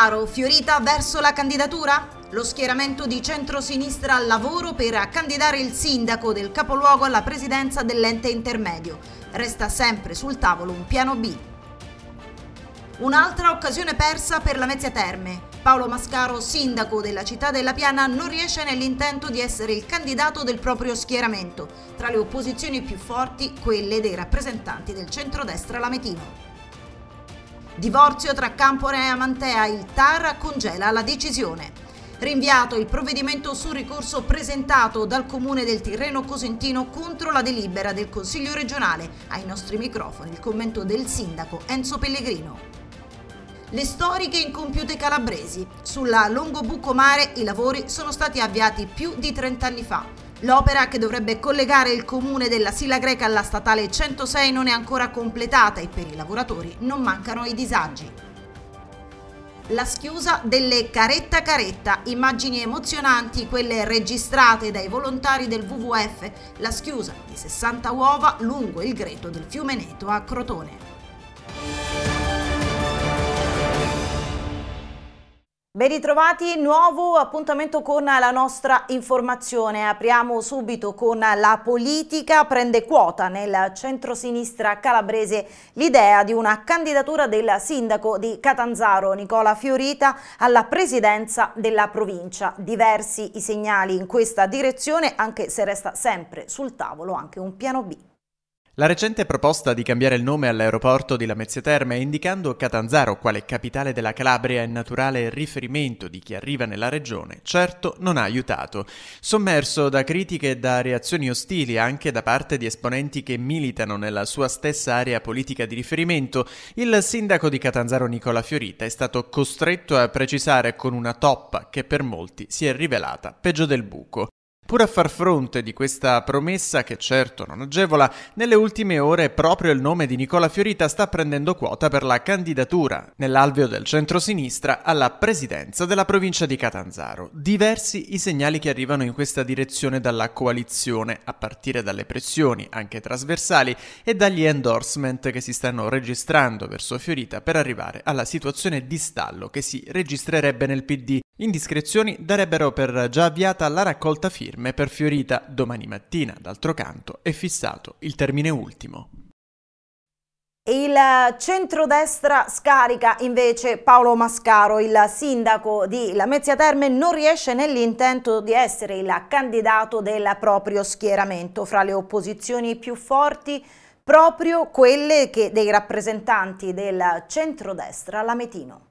Catanzaro, fiorita verso la candidatura? Lo schieramento di centrosinistra al lavoro per candidare il sindaco del capoluogo alla presidenza dell'ente intermedio. Resta sempre sul tavolo un piano B. Un'altra occasione persa per la Mezzia Terme. Paolo Mascaro, sindaco della città della Piana, non riesce nell'intento di essere il candidato del proprio schieramento, tra le opposizioni più forti quelle dei rappresentanti del centrodestra lametino. Divorzio tra Campore e Amantea, il TAR congela la decisione. Rinviato il provvedimento sul ricorso presentato dal Comune del Tirreno Cosentino contro la delibera del Consiglio regionale. Ai nostri microfoni il commento del sindaco Enzo Pellegrino. Le storiche incompiute calabresi. Sulla Longobucco Mare i lavori sono stati avviati più di 30 anni fa. L'opera che dovrebbe collegare il comune della Silla Greca alla statale 106 non è ancora completata e per i lavoratori non mancano i disagi. La schiusa delle Caretta Caretta, immagini emozionanti quelle registrate dai volontari del WWF, la schiusa di 60 uova lungo il greto del fiume Neto a Crotone. Ben ritrovati, nuovo appuntamento con la nostra informazione. Apriamo subito con la politica. Prende quota nel centro-sinistra calabrese l'idea di una candidatura del sindaco di Catanzaro, Nicola Fiorita, alla presidenza della provincia. Diversi i segnali in questa direzione, anche se resta sempre sul tavolo anche un piano B. La recente proposta di cambiare il nome all'aeroporto di Lamezia Terme indicando Catanzaro quale capitale della Calabria e naturale riferimento di chi arriva nella regione, certo non ha aiutato. Sommerso da critiche e da reazioni ostili anche da parte di esponenti che militano nella sua stessa area politica di riferimento, il sindaco di Catanzaro Nicola Fiorita è stato costretto a precisare con una toppa che per molti si è rivelata peggio del buco. Pur a far fronte di questa promessa, che certo non agevola, nelle ultime ore proprio il nome di Nicola Fiorita sta prendendo quota per la candidatura, nell'alveo del centro-sinistra, alla presidenza della provincia di Catanzaro. Diversi i segnali che arrivano in questa direzione dalla coalizione, a partire dalle pressioni, anche trasversali, e dagli endorsement che si stanno registrando verso Fiorita per arrivare alla situazione di stallo che si registrerebbe nel PD. Indiscrezioni darebbero per già avviata la raccolta firma firme per Fiorita domani mattina, d'altro canto è fissato il termine ultimo. Il centrodestra scarica invece Paolo Mascaro, il sindaco di Lamezia Terme, non riesce nell'intento di essere il candidato del proprio schieramento. Fra le opposizioni più forti, proprio quelle che dei rappresentanti del centrodestra lametino.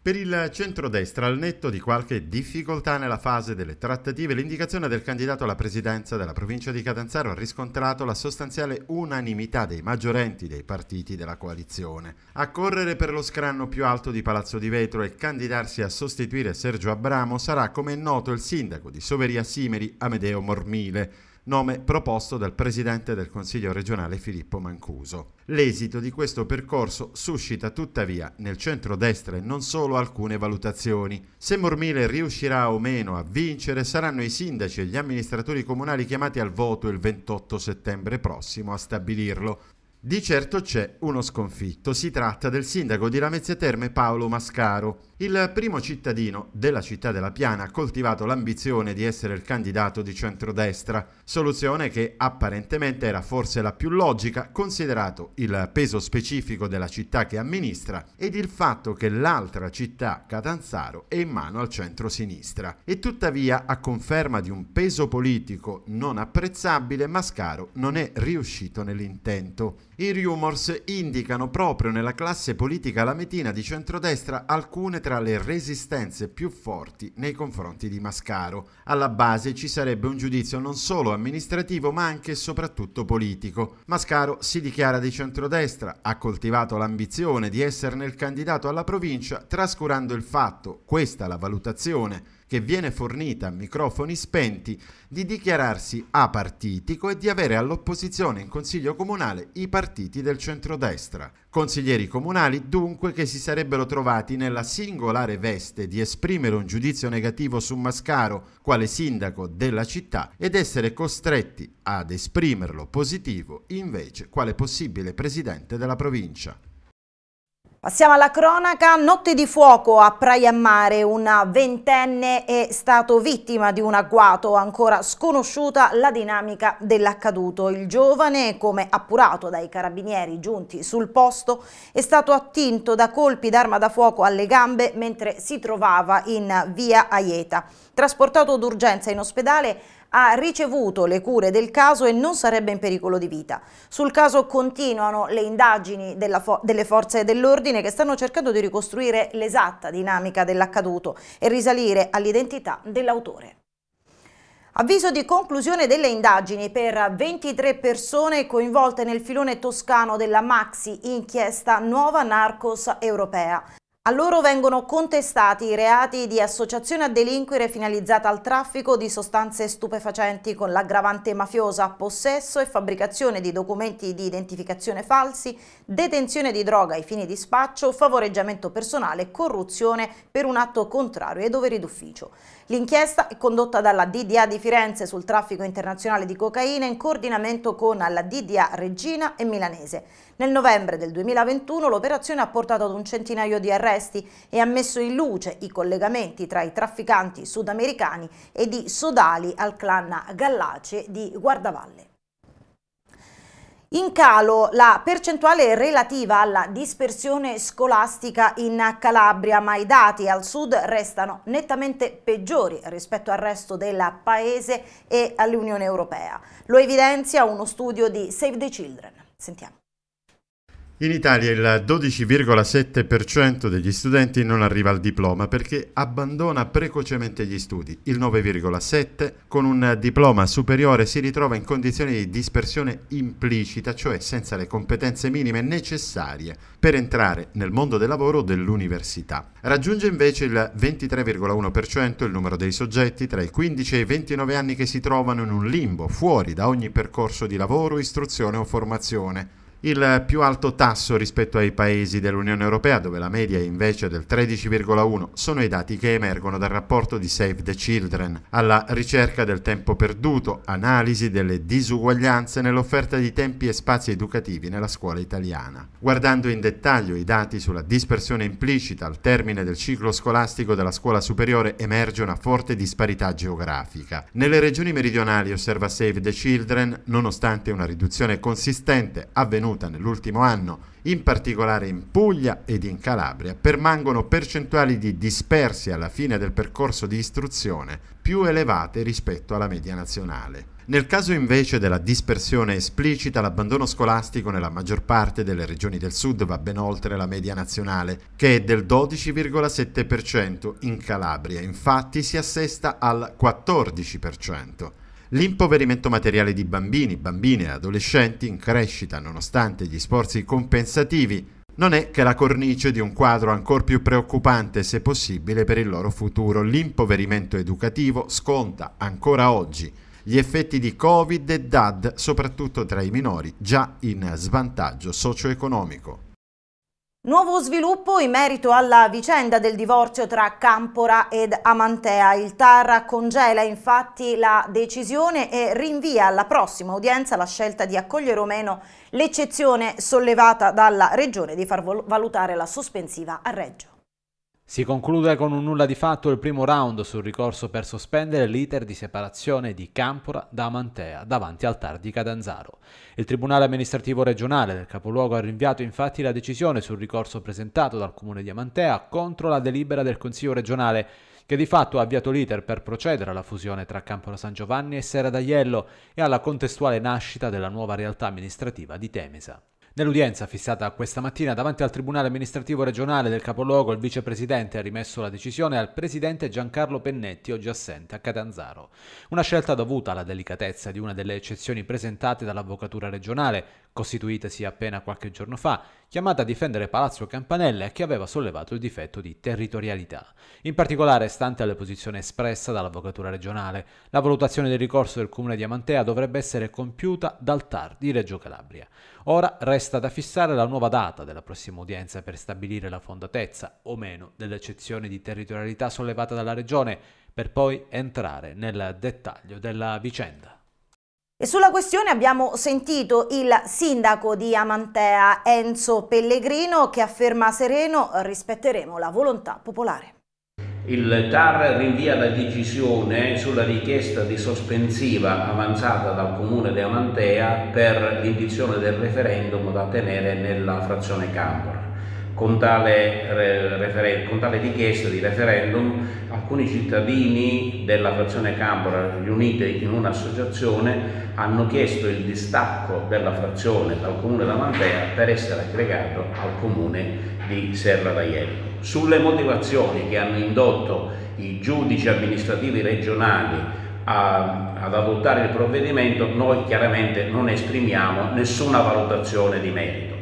Per il centrodestra, al netto di qualche difficoltà nella fase delle trattative, l'indicazione del candidato alla presidenza della provincia di Catanzaro ha riscontrato la sostanziale unanimità dei maggiorenti dei partiti della coalizione. A correre per lo scranno più alto di Palazzo di Vetro e candidarsi a sostituire Sergio Abramo sarà, come è noto, il sindaco di Soveria Simeri Amedeo Mormile nome proposto dal Presidente del Consiglio regionale Filippo Mancuso. L'esito di questo percorso suscita tuttavia nel centro-destra e non solo alcune valutazioni. Se Mormile riuscirà o meno a vincere saranno i sindaci e gli amministratori comunali chiamati al voto il 28 settembre prossimo a stabilirlo. Di certo c'è uno sconfitto, si tratta del sindaco di Lamezia Terme Paolo Mascaro. Il primo cittadino della città della Piana ha coltivato l'ambizione di essere il candidato di centrodestra, soluzione che apparentemente era forse la più logica considerato il peso specifico della città che amministra ed il fatto che l'altra città, Catanzaro, è in mano al centro-sinistra. E tuttavia, a conferma di un peso politico non apprezzabile, Mascaro non è riuscito nell'intento. I rumors indicano proprio nella classe politica lametina di centrodestra alcune tra le resistenze più forti nei confronti di Mascaro. Alla base ci sarebbe un giudizio non solo amministrativo ma anche e soprattutto politico. Mascaro si dichiara di centrodestra, ha coltivato l'ambizione di esserne il candidato alla provincia trascurando il fatto, questa la valutazione, che viene fornita a microfoni spenti, di dichiararsi apartitico e di avere all'opposizione in Consiglio Comunale i partiti del centrodestra. Consiglieri comunali dunque che si sarebbero trovati nella singolare veste di esprimere un giudizio negativo su Mascaro quale sindaco della città ed essere costretti ad esprimerlo positivo invece quale possibile presidente della provincia. Passiamo alla cronaca, notte di fuoco a Praia Mare, una ventenne è stato vittima di un agguato, ancora sconosciuta la dinamica dell'accaduto. Il giovane, come appurato dai carabinieri giunti sul posto, è stato attinto da colpi d'arma da fuoco alle gambe mentre si trovava in via Aieta. Trasportato d'urgenza in ospedale, ha ricevuto le cure del caso e non sarebbe in pericolo di vita. Sul caso continuano le indagini fo delle forze dell'ordine che stanno cercando di ricostruire l'esatta dinamica dell'accaduto e risalire all'identità dell'autore. Avviso di conclusione delle indagini per 23 persone coinvolte nel filone toscano della maxi inchiesta Nuova Narcos Europea. A loro vengono contestati i reati di associazione a delinquere finalizzata al traffico di sostanze stupefacenti con l'aggravante mafiosa, possesso e fabbricazione di documenti di identificazione falsi, detenzione di droga ai fini di spaccio, favoreggiamento personale, corruzione per un atto contrario ai doveri d'ufficio. L'inchiesta è condotta dalla DDA di Firenze sul traffico internazionale di cocaina in coordinamento con la DDA Regina e Milanese. Nel novembre del 2021 l'operazione ha portato ad un centinaio di arresti e ha messo in luce i collegamenti tra i trafficanti sudamericani e di sodali al clan Gallace di Guardavalle. In calo la percentuale relativa alla dispersione scolastica in Calabria, ma i dati al sud restano nettamente peggiori rispetto al resto del paese e all'Unione Europea. Lo evidenzia uno studio di Save the Children. Sentiamo. In Italia il 12,7% degli studenti non arriva al diploma perché abbandona precocemente gli studi, il 9,7% con un diploma superiore si ritrova in condizioni di dispersione implicita, cioè senza le competenze minime necessarie per entrare nel mondo del lavoro o dell'università. Raggiunge invece il 23,1% il numero dei soggetti tra i 15 e i 29 anni che si trovano in un limbo, fuori da ogni percorso di lavoro, istruzione o formazione il più alto tasso rispetto ai paesi dell'Unione Europea, dove la media è invece del 13,1, sono i dati che emergono dal rapporto di Save the Children, alla ricerca del tempo perduto, analisi delle disuguaglianze nell'offerta di tempi e spazi educativi nella scuola italiana. Guardando in dettaglio i dati sulla dispersione implicita al termine del ciclo scolastico della scuola superiore emerge una forte disparità geografica. Nelle regioni meridionali, osserva Save the Children, nonostante una riduzione consistente avvenuta avvenuta nell'ultimo anno, in particolare in Puglia ed in Calabria, permangono percentuali di dispersi alla fine del percorso di istruzione più elevate rispetto alla media nazionale. Nel caso invece della dispersione esplicita, l'abbandono scolastico nella maggior parte delle regioni del sud va ben oltre la media nazionale, che è del 12,7% in Calabria, infatti si assesta al 14%. L'impoverimento materiale di bambini, bambine e adolescenti in crescita nonostante gli sforzi compensativi non è che la cornice di un quadro ancor più preoccupante, se possibile, per il loro futuro. L'impoverimento educativo sconta ancora oggi gli effetti di Covid e DAD, soprattutto tra i minori, già in svantaggio socio-economico. Nuovo sviluppo in merito alla vicenda del divorzio tra Campora ed Amantea. Il Tar congela infatti la decisione e rinvia alla prossima udienza la scelta di accogliere o meno l'eccezione sollevata dalla Regione di far valutare la sospensiva a Reggio. Si conclude con un nulla di fatto il primo round sul ricorso per sospendere l'iter di separazione di Campora da Amantea davanti al TAR di Cadanzaro. Il Tribunale amministrativo regionale del capoluogo ha rinviato infatti la decisione sul ricorso presentato dal Comune di Amantea contro la delibera del Consiglio regionale che di fatto ha avviato l'iter per procedere alla fusione tra Campora San Giovanni e Serra d'Aiello e alla contestuale nascita della nuova realtà amministrativa di Temesa. Nell'udienza fissata questa mattina davanti al Tribunale amministrativo regionale del capoluogo, il vicepresidente ha rimesso la decisione al presidente Giancarlo Pennetti, oggi assente a Catanzaro. Una scelta dovuta alla delicatezza di una delle eccezioni presentate dall'avvocatura regionale, costituitasi appena qualche giorno fa, chiamata a difendere Palazzo Campanella che aveva sollevato il difetto di territorialità, in particolare stante la posizione espressa dall'avvocatura regionale. La valutazione del ricorso del comune di Amantea dovrebbe essere compiuta dal TAR di Reggio Calabria. Ora resta da fissare la nuova data della prossima udienza per stabilire la fondatezza o meno dell'eccezione di territorialità sollevata dalla regione, per poi entrare nel dettaglio della vicenda. E sulla questione abbiamo sentito il sindaco di Amantea Enzo Pellegrino che afferma sereno rispetteremo la volontà popolare. Il TAR rinvia la decisione sulla richiesta di sospensiva avanzata dal comune di Amantea per l'indizione del referendum da tenere nella frazione Campora con tale, con tale, richiesta di referendum alcuni cittadini della frazione Campora riuniti in un'associazione hanno chiesto il distacco della frazione dal comune Mantea per essere aggregato al comune di Serra d'Aiello. Sulle motivazioni che hanno indotto i giudici amministrativi regionali a, ad adottare il provvedimento noi chiaramente non esprimiamo nessuna valutazione di merito.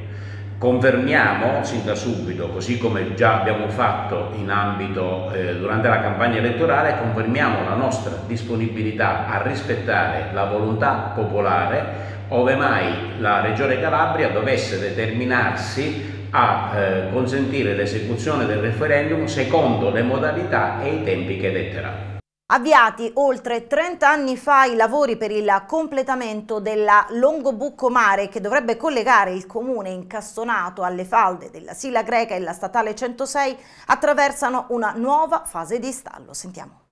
Confermiamo sin da subito, così come già abbiamo fatto in ambito, eh, durante la campagna elettorale, confermiamo la nostra disponibilità a rispettare la volontà popolare ove mai la Regione Calabria dovesse determinarsi a eh, consentire l'esecuzione del referendum secondo le modalità e i tempi che detterà. Avviati oltre 30 anni fa i lavori per il completamento della Longobucco Mare che dovrebbe collegare il comune incastonato alle falde della Sila Greca e la statale 106 attraversano una nuova fase di stallo. Sentiamo.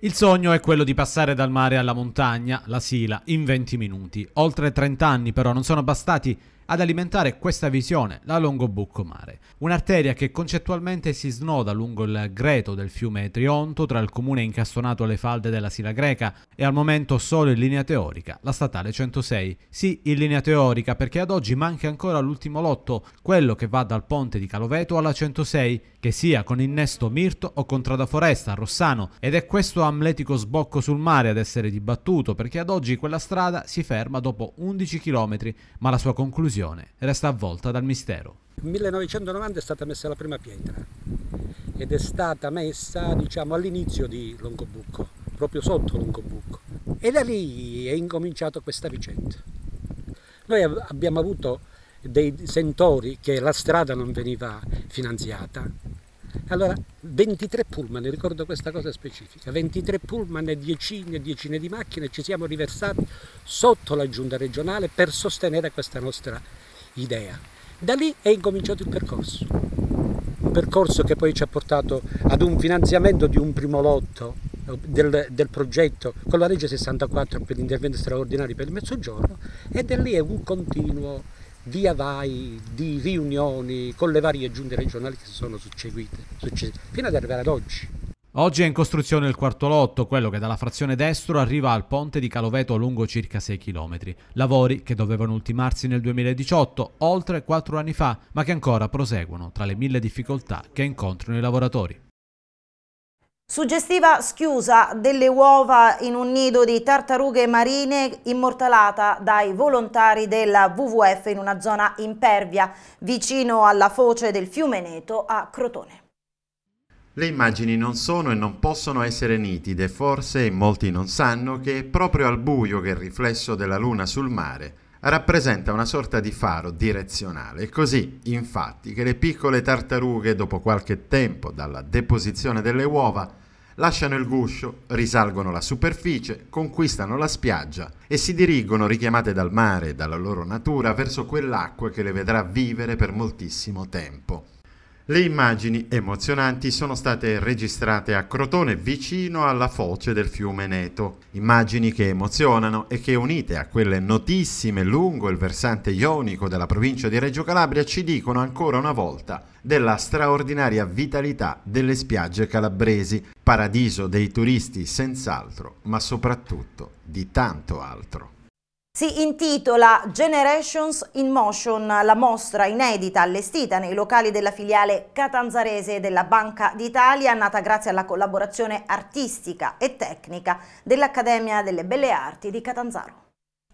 Il sogno è quello di passare dal mare alla montagna, la Sila, in 20 minuti. Oltre 30 anni però non sono bastati ad alimentare questa visione, la Longobucco Mare. un'arteria che concettualmente si snoda lungo il greto del fiume Trionto tra il comune incastonato alle falde della Sila Greca e al momento solo in linea teorica la statale 106. Sì, in linea teorica perché ad oggi manca ancora l'ultimo lotto, quello che va dal ponte di Caloveto alla 106, che sia con innesto Mirto o con Tradaforesta, Rossano, ed è questo amletico sbocco sul mare ad essere dibattuto perché ad oggi quella strada si ferma dopo 11 km, ma la sua conclusione decisione resta avvolta dal mistero. Nel 1990 è stata messa la prima pietra ed è stata messa diciamo, all'inizio di Longobucco, proprio sotto Longobucco. E da lì è incominciata questa vicenda. Noi abbiamo avuto dei sentori che la strada non veniva finanziata, allora, 23 pullman, ricordo questa cosa specifica, 23 pullman, e decine e decine di macchine ci siamo riversati sotto la giunta regionale per sostenere questa nostra idea. Da lì è incominciato il percorso, un percorso che poi ci ha portato ad un finanziamento di un primo lotto eh, del, del progetto con la legge 64 per gli interventi straordinari per il mezzogiorno e da lì è un continuo di avai, di riunioni con le varie giunte regionali che si sono succedute, successe, fino ad arrivare ad oggi. Oggi è in costruzione il quarto lotto, quello che dalla frazione destro arriva al ponte di Caloveto lungo circa 6 km. Lavori che dovevano ultimarsi nel 2018, oltre 4 anni fa, ma che ancora proseguono tra le mille difficoltà che incontrano i lavoratori. Suggestiva schiusa delle uova in un nido di tartarughe marine immortalata dai volontari della WWF in una zona impervia vicino alla foce del fiume Neto a Crotone. Le immagini non sono e non possono essere nitide, forse molti non sanno che è proprio al buio che il riflesso della luna sul mare rappresenta una sorta di faro direzionale. È così, infatti, che le piccole tartarughe, dopo qualche tempo dalla deposizione delle uova, lasciano il guscio, risalgono la superficie, conquistano la spiaggia e si dirigono, richiamate dal mare e dalla loro natura, verso quell'acqua che le vedrà vivere per moltissimo tempo. Le immagini emozionanti sono state registrate a Crotone vicino alla foce del fiume Neto. Immagini che emozionano e che unite a quelle notissime lungo il versante ionico della provincia di Reggio Calabria ci dicono ancora una volta della straordinaria vitalità delle spiagge calabresi, paradiso dei turisti senz'altro, ma soprattutto di tanto altro. Si intitola Generations in Motion, la mostra inedita allestita nei locali della filiale catanzarese della Banca d'Italia, nata grazie alla collaborazione artistica e tecnica dell'Accademia delle Belle Arti di Catanzaro.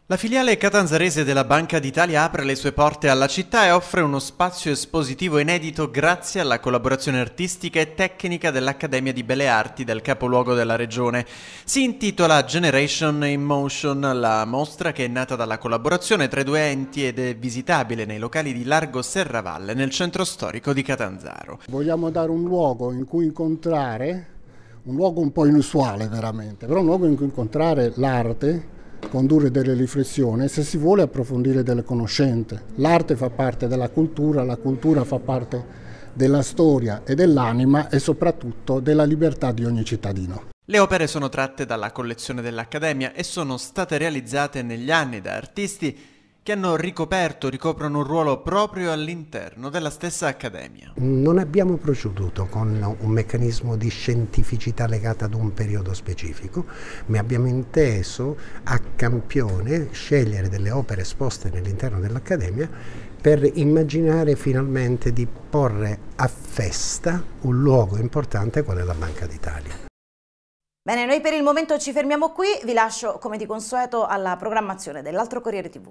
La filiale catanzarese della Banca d'Italia apre le sue porte alla città e offre uno spazio espositivo inedito grazie alla collaborazione artistica e tecnica dell'Accademia di Belle Arti del capoluogo della regione. Si intitola Generation in Motion, la mostra che è nata dalla collaborazione tra i due enti ed è visitabile nei locali di Largo Serravalle nel centro storico di Catanzaro. Vogliamo dare un luogo in cui incontrare, un luogo un po' inusuale veramente, però un luogo in cui incontrare l'arte condurre delle riflessioni e se si vuole approfondire delle conoscenze. L'arte fa parte della cultura, la cultura fa parte della storia e dell'anima e soprattutto della libertà di ogni cittadino. Le opere sono tratte dalla collezione dell'Accademia e sono state realizzate negli anni da artisti che hanno ricoperto, ricoprono un ruolo proprio all'interno della stessa accademia. Non abbiamo proceduto con un meccanismo di scientificità legata ad un periodo specifico, ma abbiamo inteso a campione scegliere delle opere esposte nell'interno dell'accademia per immaginare finalmente di porre a festa un luogo importante qual è la Banca d'Italia. Bene, noi per il momento ci fermiamo qui, vi lascio come di consueto alla programmazione dell'altro Corriere TV.